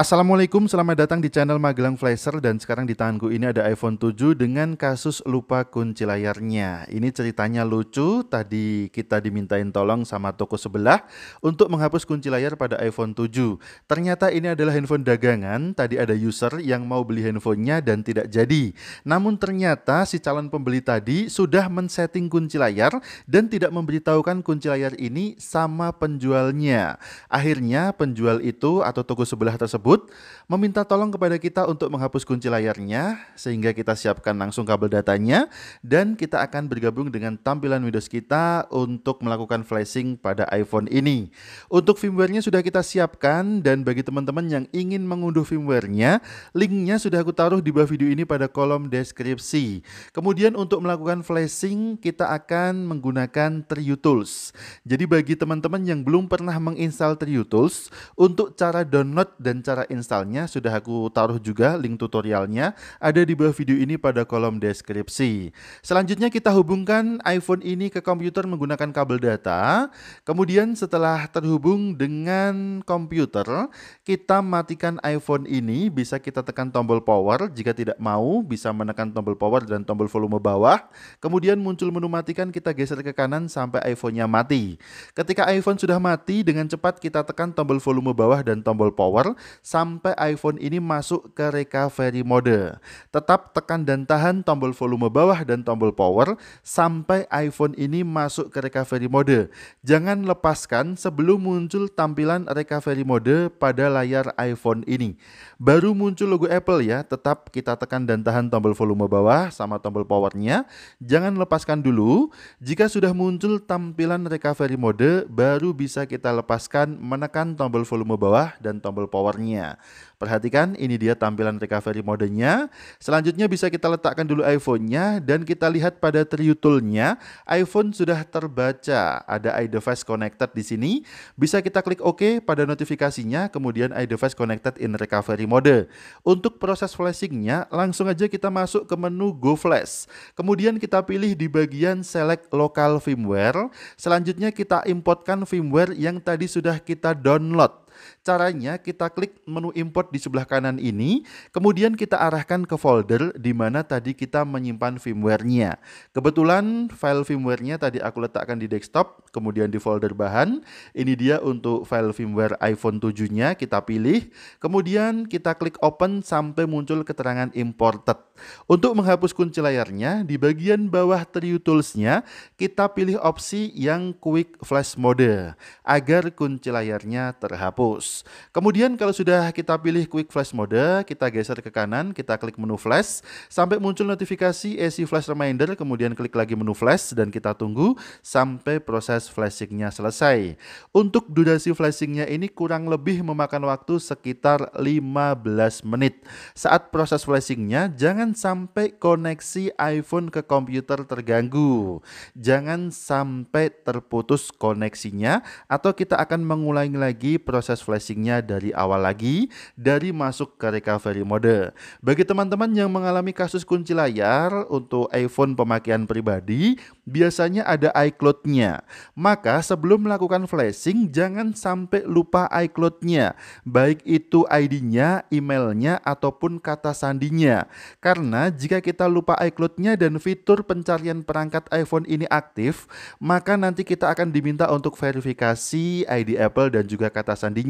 Assalamualaikum, selamat datang di channel Magelang Flasher dan sekarang di tanganku ini ada iPhone 7 dengan kasus lupa kunci layarnya. Ini ceritanya lucu, tadi kita dimintain tolong sama toko sebelah untuk menghapus kunci layar pada iPhone 7. Ternyata ini adalah handphone dagangan, tadi ada user yang mau beli handphonenya dan tidak jadi. Namun ternyata si calon pembeli tadi sudah men-setting kunci layar dan tidak memberitahukan kunci layar ini sama penjualnya. Akhirnya penjual itu atau toko sebelah tersebut tersebut meminta tolong kepada kita untuk menghapus kunci layarnya sehingga kita siapkan langsung kabel datanya dan kita akan bergabung dengan tampilan Windows kita untuk melakukan flashing pada iPhone ini. Untuk firmware-nya sudah kita siapkan dan bagi teman-teman yang ingin mengunduh firmware-nya, link-nya sudah aku taruh di bawah video ini pada kolom deskripsi. Kemudian untuk melakukan flashing kita akan menggunakan Trio Tools. Jadi bagi teman-teman yang belum pernah menginstal Trio Tools, untuk cara download dan cara cara installnya sudah aku taruh juga link tutorialnya ada di bawah video ini pada kolom deskripsi. Selanjutnya kita hubungkan iPhone ini ke komputer menggunakan kabel data. Kemudian setelah terhubung dengan komputer, kita matikan iPhone ini bisa kita tekan tombol power. Jika tidak mau bisa menekan tombol power dan tombol volume bawah. Kemudian muncul menu matikan kita geser ke kanan sampai iPhone-nya mati. Ketika iPhone sudah mati dengan cepat kita tekan tombol volume bawah dan tombol power sampai iPhone ini masuk ke recovery mode. Tetap tekan dan tahan tombol volume bawah dan tombol power sampai iPhone ini masuk ke recovery mode. Jangan lepaskan sebelum muncul tampilan recovery mode pada layar iPhone ini. Baru muncul logo Apple ya, tetap kita tekan dan tahan tombol volume bawah sama tombol powernya. Jangan lepaskan dulu. Jika sudah muncul tampilan recovery mode, baru bisa kita lepaskan menekan tombol volume bawah dan tombol powernya. Perhatikan, ini dia tampilan recovery modenya. Selanjutnya bisa kita letakkan dulu iPhone-nya dan kita lihat pada triutulnya, iPhone sudah terbaca. Ada iDevice Connected di sini. Bisa kita klik OK pada notifikasinya, kemudian iDevice Connected in Recovery Mode. Untuk proses flashingnya, langsung aja kita masuk ke menu Go Flash. Kemudian kita pilih di bagian Select Local Firmware. Selanjutnya kita importkan firmware yang tadi sudah kita download. Caranya kita klik menu import di sebelah kanan ini, kemudian kita arahkan ke folder di mana tadi kita menyimpan firmware-nya. Kebetulan file firmware-nya tadi aku letakkan di desktop, kemudian di folder bahan. Ini dia untuk file firmware iPhone 7-nya kita pilih, kemudian kita klik open sampai muncul keterangan imported. Untuk menghapus kunci layarnya, di bagian bawah Trio Tools-nya, kita pilih opsi yang Quick Flash Mode agar kunci layarnya terhapus. Windows. Kemudian kalau sudah kita pilih Quick Flash Mode, kita geser ke kanan, kita klik menu Flash, sampai muncul notifikasi AC Flash Reminder, kemudian klik lagi menu Flash, dan kita tunggu sampai proses flashingnya selesai. Untuk durasi flashingnya ini kurang lebih memakan waktu sekitar 15 menit. Saat proses flashingnya, jangan sampai koneksi iPhone ke komputer terganggu. Jangan sampai terputus koneksinya, atau kita akan mengulangi lagi proses proses flashingnya dari awal lagi dari masuk ke recovery mode. Bagi teman-teman yang mengalami kasus kunci layar untuk iPhone pemakaian pribadi, biasanya ada iCloud-nya. Maka sebelum melakukan flashing, jangan sampai lupa iCloud-nya, baik itu ID-nya, emailnya, ataupun kata sandinya. Karena jika kita lupa iCloud-nya dan fitur pencarian perangkat iPhone ini aktif, maka nanti kita akan diminta untuk verifikasi ID Apple dan juga kata sandinya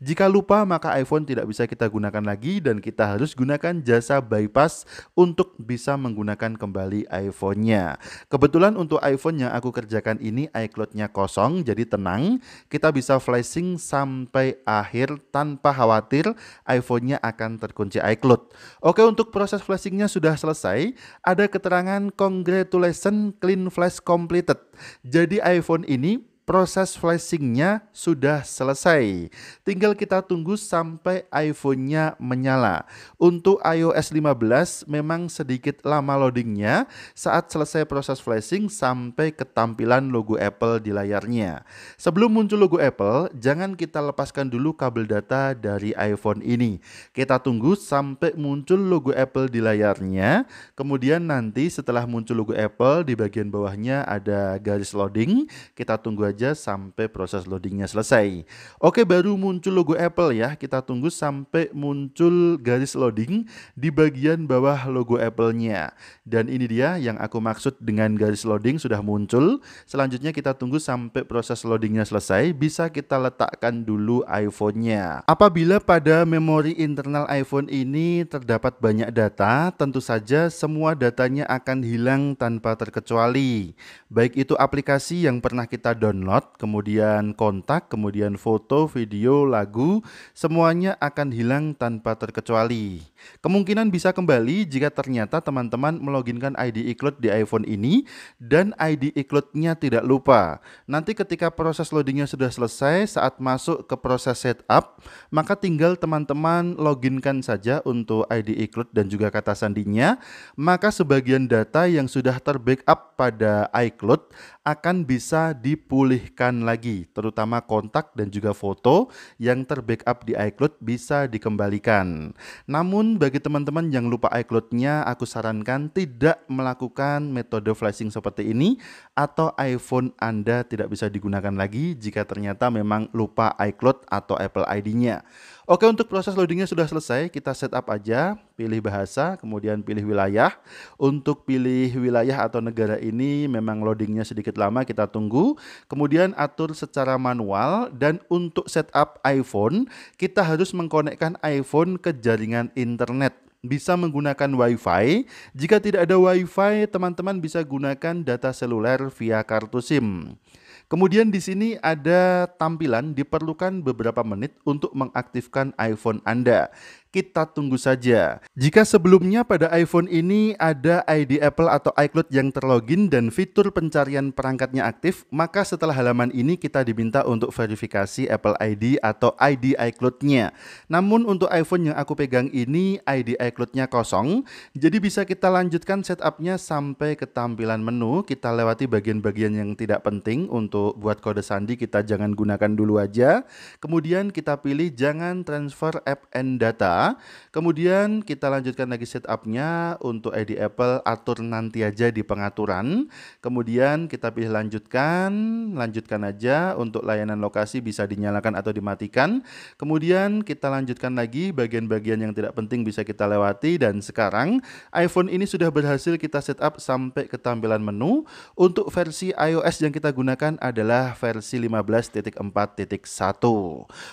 jika lupa, maka iPhone tidak bisa kita gunakan lagi dan kita harus gunakan jasa bypass untuk bisa menggunakan kembali iPhone-nya. Kebetulan untuk iPhone yang aku kerjakan ini iCloud-nya kosong, jadi tenang. Kita bisa flashing sampai akhir tanpa khawatir iPhone-nya akan terkunci iCloud. Oke, untuk proses flashing-nya sudah selesai. Ada keterangan Congratulation clean flash completed. Jadi iPhone ini proses flashingnya sudah selesai. Tinggal kita tunggu sampai iPhone-nya menyala. Untuk iOS 15 memang sedikit lama loadingnya saat selesai proses flashing sampai ke tampilan logo Apple di layarnya. Sebelum muncul logo Apple, jangan kita lepaskan dulu kabel data dari iPhone ini. Kita tunggu sampai muncul logo Apple di layarnya. Kemudian nanti setelah muncul logo Apple di bagian bawahnya ada garis loading. Kita tunggu aja aja sampai proses loadingnya selesai. Oke, baru muncul logo Apple ya. Kita tunggu sampai muncul garis loading di bagian bawah logo Apple-nya. Dan ini dia yang aku maksud dengan garis loading sudah muncul. Selanjutnya kita tunggu sampai proses loadingnya selesai. Bisa kita letakkan dulu iPhone-nya. Apabila pada memori internal iPhone ini terdapat banyak data, tentu saja semua datanya akan hilang tanpa terkecuali. Baik itu aplikasi yang pernah kita download download, kemudian kontak, kemudian foto, video, lagu, semuanya akan hilang tanpa terkecuali. Kemungkinan bisa kembali jika ternyata teman-teman meloginkan ID iCloud di iPhone ini dan ID iCloud-nya tidak lupa. Nanti ketika proses loadingnya sudah selesai, saat masuk ke proses setup, maka tinggal teman-teman loginkan saja untuk ID iCloud dan juga kata sandinya, maka sebagian data yang sudah terbackup pada iCloud akan bisa dipulihkan lagi, terutama kontak dan juga foto yang terbackup di iCloud bisa dikembalikan. Namun bagi teman-teman yang lupa iCloud-nya, aku sarankan tidak melakukan metode flashing seperti ini atau iPhone Anda tidak bisa digunakan lagi jika ternyata memang lupa iCloud atau Apple ID-nya. Oke, untuk proses loadingnya sudah selesai. Kita setup aja, pilih bahasa, kemudian pilih wilayah. Untuk pilih wilayah atau negara ini memang loadingnya sedikit lama, kita tunggu. Kemudian atur secara manual dan untuk setup iPhone, kita harus mengkonekkan iPhone ke jaringan internet bisa menggunakan WiFi. Jika tidak ada WiFi, teman-teman bisa gunakan data seluler via kartu SIM. Kemudian di sini ada tampilan diperlukan beberapa menit untuk mengaktifkan iPhone Anda kita tunggu saja. Jika sebelumnya pada iPhone ini ada ID Apple atau iCloud yang terlogin dan fitur pencarian perangkatnya aktif, maka setelah halaman ini kita diminta untuk verifikasi Apple ID atau ID iCloud-nya. Namun untuk iPhone yang aku pegang ini ID iCloud-nya kosong, jadi bisa kita lanjutkan setup-nya sampai ke tampilan menu. Kita lewati bagian-bagian yang tidak penting untuk buat kode sandi kita jangan gunakan dulu aja. Kemudian kita pilih jangan transfer app and data Kemudian kita lanjutkan lagi setupnya untuk ID Apple atur nanti aja di pengaturan. Kemudian kita pilih lanjutkan, lanjutkan aja untuk layanan lokasi bisa dinyalakan atau dimatikan. Kemudian kita lanjutkan lagi bagian-bagian yang tidak penting bisa kita lewati dan sekarang iPhone ini sudah berhasil kita setup sampai ke tampilan menu. Untuk versi iOS yang kita gunakan adalah versi 15.4.1.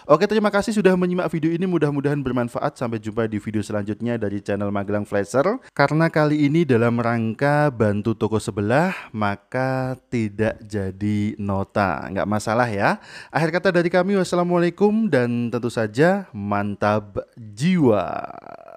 Oke, terima kasih sudah menyimak video ini. Mudah-mudahan bermanfaat. Sampai jumpa di video selanjutnya dari channel Magelang Flasher. Karena kali ini dalam rangka bantu toko sebelah, maka tidak jadi nota. Nggak masalah ya. Akhir kata dari kami, wassalamualaikum dan tentu saja mantap jiwa.